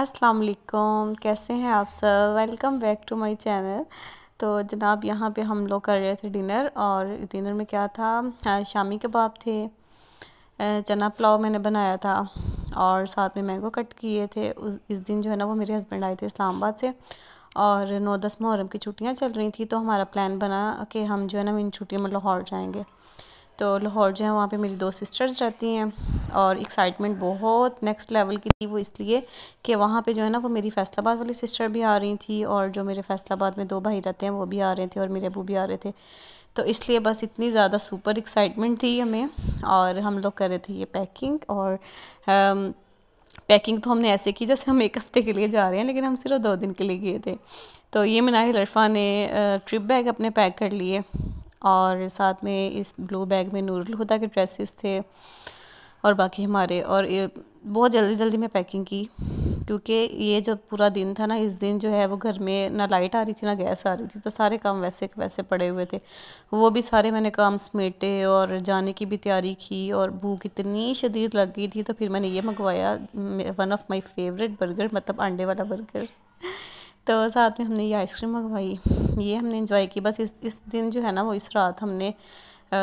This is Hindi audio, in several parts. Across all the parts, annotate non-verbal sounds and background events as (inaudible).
अस्सलाम वालेकुम कैसे हैं आप सब welcome back to my channel तो जनाब यहाँ पे हम लोग कर रहे थे डिनर और डिनर में क्या था शामी कबाब थे चना पुलाव मैंने बनाया था और साथ में मैंगो कट किए थे उस इस दिन जो है ना वो मेरे हस्बैंड आए थे इस्लामाबाद से और नौ दस मुहर्रम की छुट्टियाँ चल रही थी तो हमारा प्लान बना कि हम जो है ना इन छुट्टियों में लाहौर जाएँगे तो लाहौर जो है वहाँ पे मेरी दो सिस्टर्स रहती हैं और एक्साइटमेंट बहुत नेक्स्ट लेवल की थी वो इसलिए कि वहाँ पे जो है ना वो मेरी फैसलाबाद वाली सिस्टर भी आ रही थी और जो मेरे फैसलाबाद में दो भाई रहते हैं वो भी आ रहे थे और मेरे अबू भी आ रहे थे तो इसलिए बस इतनी ज़्यादा सुपर एक्साइटमेंट थी हमें और हम लोग कर रहे थे ये पैकिंग और हम, um, पैकिंग तो हमने ऐसे की जैसे हम एक हफ़्ते के लिए जा रहे हैं लेकिन हम सिर्फ दो दिन के लिए गए थे तो ये मनाहिल अरफा ने ट्रिप uh, बैग अपने पैक कर लिए और साथ में इस ब्लू बैग में नूरल हुदा के ड्रेसेस थे और बाकी हमारे और ये बहुत जल्दी जल्दी मैं पैकिंग की क्योंकि ये जो पूरा दिन था ना इस दिन जो है वो घर में ना लाइट आ रही थी ना गैस आ रही थी तो सारे काम वैसे वैसे पड़े हुए थे वो भी सारे मैंने काम समेटे और जाने की भी तैयारी की और भूख इतनी शदीद लग गई थी तो फिर मैंने ये मंगवाया one of my favourite burger मतलब अंडे वाला बर्गर तो साथ में हमने ये आइसक्रीम मंगवाई ये हमने इंजॉय की बस इस इस दिन जो है ना वो इस रात हमने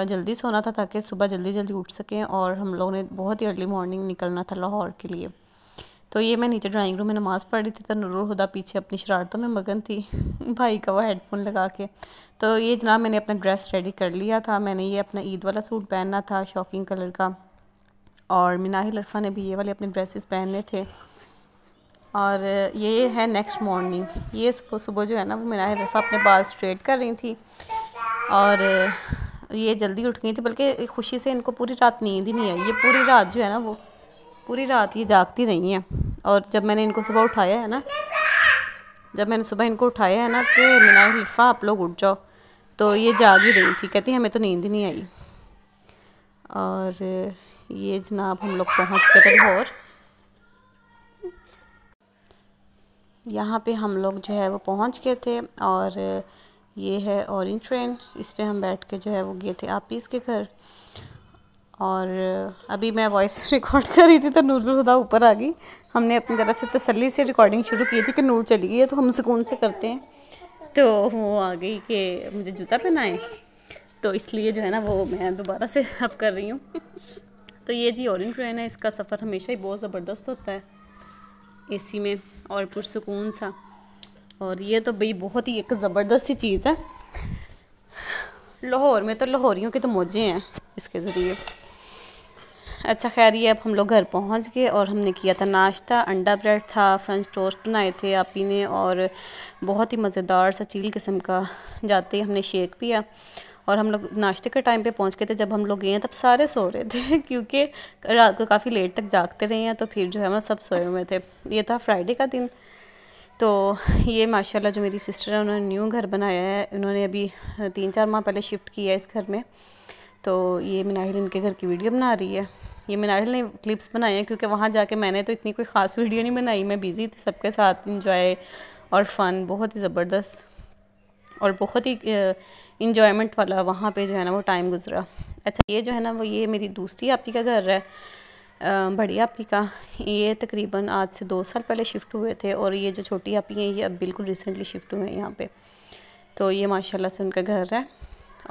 जल्दी सोना था ताकि सुबह जल्दी जल्दी उठ सकें और हम लोगों ने बहुत ही अर्ली मॉर्निंग निकलना था लाहौर के लिए तो ये मैं नीचे ड्राइंग रूम में नमाज़ पढ़ रही थी तो नूर हुदा पीछे अपनी शरारतों में मगन थी (laughs) भाई का वो हेडफोन लगा के तो ये जनाब मैंने अपना ड्रेस रेडी कर लिया था मैंने ये अपना ईद वाला सूट पहनना था शॉकिंग कलर का और मिनाहिल अरफा ने भी ये वाले अपने ड्रेसेस पहनने थे और ये है नेक्स्ट मॉर्निंग ये सुबह सुबह जो है ना वो मिनाह रफ़ा अपने बाल स्ट्रेट कर रही थी और ये जल्दी उठ गई थी बल्कि खुशी से इनको पूरी रात नींद ही नहीं आई ये पूरी रात जो है ना वो पूरी रात ये जागती रही हैं और जब मैंने इनको सुबह उठाया है ना जब मैंने सुबह इनको उठाया है ना कि तो मीना रफ़ा आप लोग उठ जाओ तो ये जाग ही रही थी कहती हमें तो नींद ही नहीं आई और ये जनाब हम लोग पहुँच गए थे लाहौर यहाँ पे हम लोग जो है वो पहुँच गए थे और ये है ऑरेंज ट्रेन इस पर हम बैठ के जो है वो गए थे आपीस के घर और अभी मैं वॉइस रिकॉर्ड (laughs) कर रही थी तो नूर खुदा ऊपर आ गई हमने अपनी तरफ से तसल्ली से रिकॉर्डिंग शुरू की थी कि नूर चली गई है तो हम सुकून से करते हैं तो वो आ गई कि मुझे जूता पहनाए तो इसलिए जो है ना वो मैं दोबारा से (laughs) अब कर रही हूँ तो ये जी ऑरेंज ट्रेन है इसका सफ़र हमेशा ही बहुत ज़बरदस्त होता है एसी में और पुरसकून सा और ये तो भाई बहुत ही एक ज़बरदस्त सी चीज़ है लाहौर में तो लाहौरियों के तो मौजे हैं इसके ज़रिए अच्छा खैर ये अब हम लोग घर पहुंच गए और हमने किया था नाश्ता अंडा ब्रेड था फ्रेंच टोस्ट बनाए थे आप ही ने और बहुत ही मज़ेदार सा चील किस्म का जाते ही हमने शेक पिया और हम लोग नाश्ते के टाइम पे पहुंच गए थे जब हम लोग गए हैं तब सारे सो रहे थे (laughs) क्योंकि रात को काफ़ी लेट तक जागते रहे हैं तो फिर जो है वह सब सोए हुए थे ये था फ्राइडे का दिन तो ये माशाल्लाह जो मेरी सिस्टर है उन्होंने न्यू घर बनाया है उन्होंने अभी तीन चार माह पहले शिफ्ट किया है इस घर में तो ये मिनाहिल इनके घर की वीडियो बना रही है ये मिनाहिल ने क्लिप्स बनाए हैं क्योंकि वहाँ जाके मैंने तो इतनी कोई ख़ास वीडियो नहीं बनाई मैं बिज़ी थी सबके साथ इंजॉय और फ़न बहुत ही ज़बरदस्त और बहुत ही इंजॉयमेंट वाला वहाँ पे जो है ना वो टाइम गुजरा अच्छा ये जो है ना वो ये मेरी दूसरी आपी का घर है बड़ी आपी का ये तकरीबन आज से दो साल पहले शिफ्ट हुए थे और ये जो छोटी आपी हैं ये अब बिल्कुल रिसेंटली शिफ्ट हुए हैं यहाँ पर तो ये माशाला से उनका घर है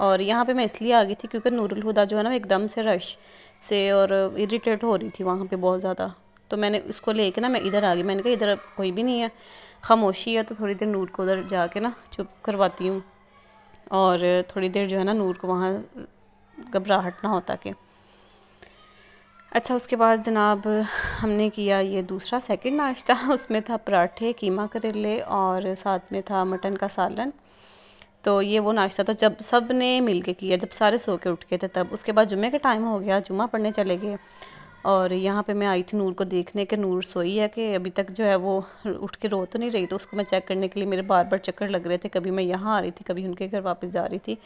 और यहाँ पे मैं इसलिए आ गई थी क्योंकि नूरुल हुदा जो है ना एकदम से रश से और इरीटेट हो रही थी वहाँ पे बहुत ज़्यादा तो मैंने उसको लेके ना मैं इधर आ गई मैंने कहा इधर कोई भी नहीं है खामोशी है तो थोड़ी देर नूर को उधर जाके ना चुप करवाती हूँ और थोड़ी देर जो है ना नूर को वहाँ घबराहट ना होता कि अच्छा उसके बाद जनाब हमने किया ये दूसरा सेकंड नाश्ता (laughs) उसमें था पराठे कीमा करेले और साथ में था मटन का सालन तो ये वो नाश्ता तो जब सब ने मिल के किया जब सारे सो के उठ गए थे तब उसके बाद जुम्मे का टाइम हो गया जुम्मा पढ़ने चले गए और यहाँ पे मैं आई थी नूर को देखने के नूर सोई है कि अभी तक जो है वो उठ के रो तो नहीं रही तो उसको मैं चेक करने के लिए मेरे बार बार चक्कर लग रहे थे कभी मैं यहाँ आ रही थी कभी उनके घर वापस जा रही थी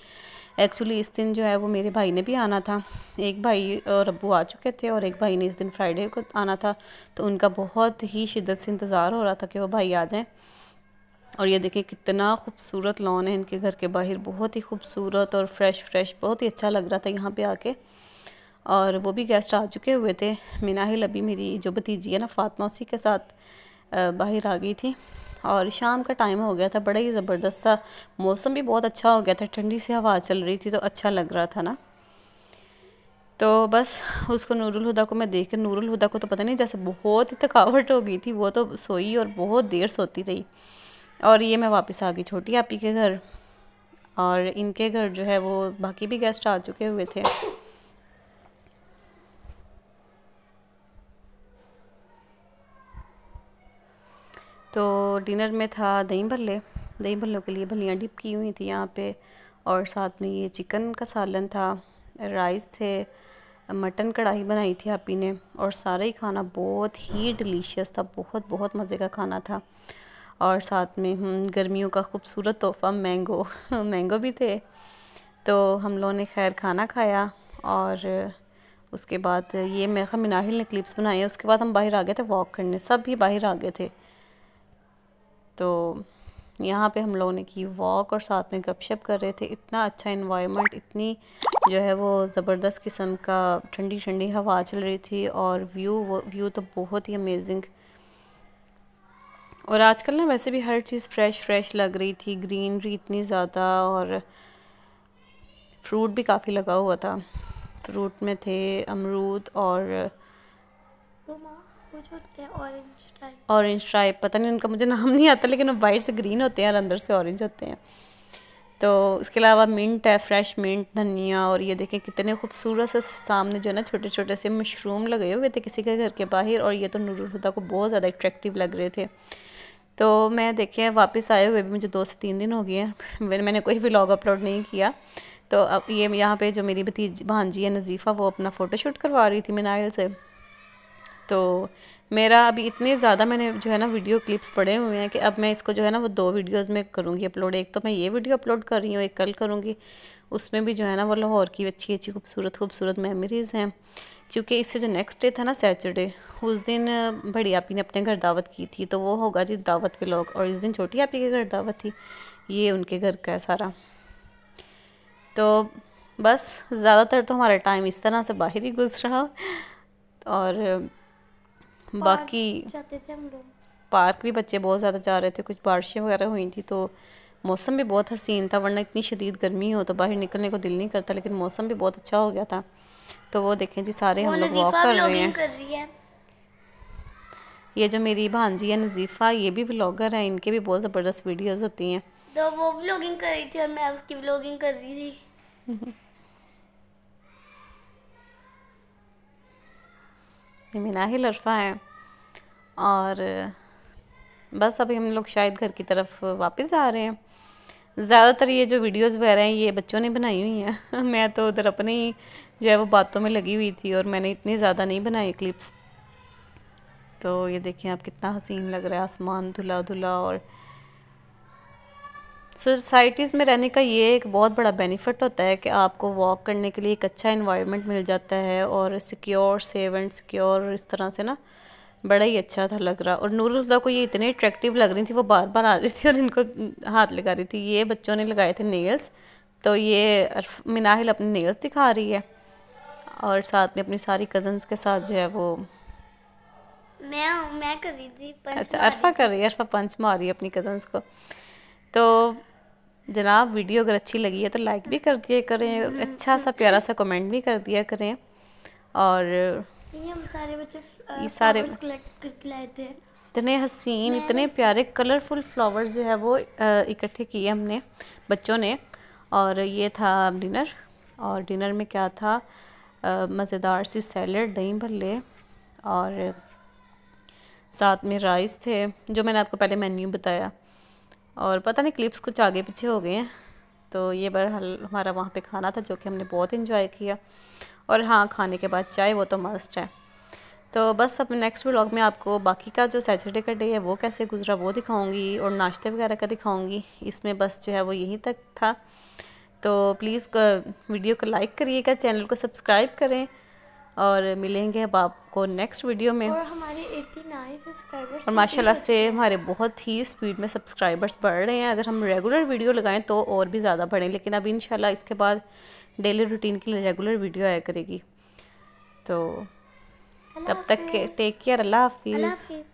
एक्चुअली इस दिन जो है वो मेरे भाई ने भी आना था एक भाई और अबू आ चुके थे और एक भाई ने इस दिन फ्राइडे को आना था तो उनका बहुत ही शिद्दत से इंतज़ार हो रहा था कि वो भाई आ जाएँ और ये देखिए कितना खूबसूरत लॉन है इनके घर के बाहर बहुत ही खूबसूरत और फ्रेश फ्रेश बहुत ही अच्छा लग रहा था यहाँ पर आके और वो भी गेस्ट आ चुके हुए थे मिनाहिल अभी मेरी जो भतीजी है ना फ़ातमा उसी के साथ बाहर आ गई थी और शाम का टाइम हो गया था बड़ा ही ज़बरदस्त था मौसम भी बहुत अच्छा हो गया था ठंडी सी हवा चल रही थी तो अच्छा लग रहा था ना तो बस उसको नूरुल हुदा को मैं देख के नूरुल हुदा को तो पता नहीं जैसे बहुत ही थकावट हो गई थी वो तो सोई और बहुत देर सोती रही और ये मैं वापस आ गई छोटी आपी के घर और इनके घर जो है वो बाकी भी गेस्ट आ चुके हुए थे तो डिनर में था दही भल्ले दही भल्लों के लिए भलियाँ डिप की हुई थी यहाँ पे और साथ में ये चिकन का सालन था राइस थे मटन कढ़ाई बनाई थी आपी ने और सारा ही खाना बहुत ही डिलीशियस था बहुत बहुत मज़े का खाना था और साथ में हम्म, गर्मियों का खूबसूरत तोहफ़ा मैंगो (laughs) मैंगो भी थे तो हम लोगों ने खैर खाना खाया और उसके बाद ये मेरे मिनाहिल ने क्लिप्स बनाए उसके बाद हम बाहर आ गए थे वॉक करने सब भी बाहर आ गए थे तो यहाँ पे हम लोगों ने की वॉक और साथ में गपशप कर रहे थे इतना अच्छा इन्वायरमेंट इतनी जो है वो ज़बरदस्त किस्म का ठंडी ठंडी हवा चल रही थी और व्यू वो व्यू तो बहुत ही अमेजिंग और आजकल ना वैसे भी हर चीज़ फ्रेश फ्रेश लग रही थी ग्रीनरी इतनी ज़्यादा और फ्रूट भी काफ़ी लगा हुआ था फ्रूट में थे अमरूद और ऑरेंज ट्राइप पता नहीं उनका मुझे नाम नहीं आता लेकिन वो वाइट से ग्रीन होते हैं और अंदर से ऑरेंज होते हैं तो इसके अलावा मिंट है फ्रेश मिंट धनिया और ये देखें कितने खूबसूरत से सामने जो है ना छोटे छोटे से मशरूम लगे हुए थे किसी के घर के बाहर और ये तो नूरुल हुदा को बहुत ज़्यादा अट्रैक्टिव लग रहे थे तो मैं देखें वापस आए हुए भी मुझे दो से तीन दिन हो गए हैं मैंने कोई व्लॉग अपलोड नहीं किया तो अब ये यहाँ पे जो मेरी भतीजी भांजी है नज़ीफ़ा वो अपना फ़ोटोशूट करवा रही थी मिनाइल से तो मेरा अभी इतने ज़्यादा मैंने जो है ना वीडियो क्लिप्स पड़े हुए हैं कि अब मैं इसको जो है ना वो दो वीडियोस में करूँगी अपलोड एक तो मैं ये वीडियो अपलोड कर रही हूँ एक कल करूँगी उसमें भी जो है ना वो लाहौर की अच्छी अच्छी खूबसूरत खूबसूरत मेमोरीज़ हैं क्योंकि इससे जो नेक्स्ट डे था ना सैटरडे उस दिन बड़ी आपी ने अपने घर दावत की थी तो वो होगा जी दावत लोग और इस दिन छोटी आपी के घर दावत थी ये उनके घर का है सारा तो बस ज़्यादातर तो हमारा टाइम इस तरह से बाहर ही गुजरा और बाकी जाते थे हम लोग पार्क भी बच्चे बहुत ज़्यादा जा रहे थे कुछ बारिशें वगैरह हुई थी तो मौसम भी बहुत हसीन था वरना इतनी शदीद गर्मी हो तो बाहर निकलने को दिल नहीं करता लेकिन मौसम भी बहुत अच्छा हो गया था तो वो देखें जी सारे हम लोग वॉक कर रहे हैं ये जो मेरी भांजी है नजीफ़ा ये भी व्लॉगर है इनके भी बहुत ज़बरदस्त वीडियोस होती हैं तो वो व्लॉगिंग कर रही थी और मैं उसकी व्लॉगिंग कर रही थी (laughs) ये ही लरफा है और बस अभी हम लोग शायद घर की तरफ वापस आ रहे हैं ज़्यादातर ये जो वीडियोस वगैरह हैं ये बच्चों ने बनाई हुई हैं (laughs) मैं तो उधर अपनी ही जो है वो बातों में लगी हुई थी और मैंने इतनी ज़्यादा नहीं बनाई क्लिप्स तो ये देखें आप कितना हसीन लग रहा है आसमान धुला धुला और सोसाइटीज़ में रहने का ये एक बहुत बड़ा बेनिफिट होता है कि आपको वॉक करने के लिए एक अच्छा इन्वायरमेंट मिल जाता है और सिक्योर सेव एंड सिक्योर इस तरह से ना बड़ा ही अच्छा था लग रहा और नूरुल्ला को ये इतने अट्रैक्टिव लग रही थी वो बार बार आ रही थी और इनको हाथ लगा रही थी ये बच्चों ने लगाए थे नेल्स तो ये मिनाहिल अपने नेल्स दिखा रही है और साथ में अपनी सारी कजन्स के साथ जो है वो मैं मैं कर रही थी अच्छा अरफा कर रही है अरफा पंच मारी अपनी कजन्स को तो जनाब वीडियो अगर अच्छी लगी है तो लाइक भी कर दिया करें अच्छा सा प्यारा सा कमेंट भी कर दिया करें और सारे बच्चे ये सारे थे इतने हसीन इतने प्यारे कलरफुल फ्लावर्स जो है वो इकट्ठे किए हमने बच्चों ने और ये था डिनर और डिनर में क्या था मज़ेदार सी सैलड दही भल्ले और साथ में राइस थे जो मैंने आपको पहले मेन्यू बताया और पता नहीं क्लिप्स कुछ आगे पीछे हो गए हैं तो ये बार हमारा वहाँ पे खाना था जो कि हमने बहुत इन्जॉय किया और हाँ खाने के बाद चाय वो तो मस्ट है तो बस अब नेक्स्ट व्लॉग में आपको बाकी का जो सैटरडे का डे है वो कैसे गुजरा वो दिखाऊंगी और नाश्ते वगैरह का दिखाऊंगी इसमें बस जो है वो यहीं तक था तो प्लीज़ वीडियो को लाइक करिएगा चैनल को सब्सक्राइब करें और मिलेंगे अब आपको नेक्स्ट वीडियो में और हमारे 89 सब्सक्राइबर्स और तो माशाल्लाह से हमारे बहुत ही स्पीड में सब्सक्राइबर्स बढ़ रहे हैं अगर हम रेगुलर वीडियो लगाएं तो और भी ज़्यादा बढ़ें लेकिन अब इन इसके बाद डेली रूटीन की रेगुलर वीडियो आया करेगी तो तब तक टेक केयर अल्लाह हाफिज़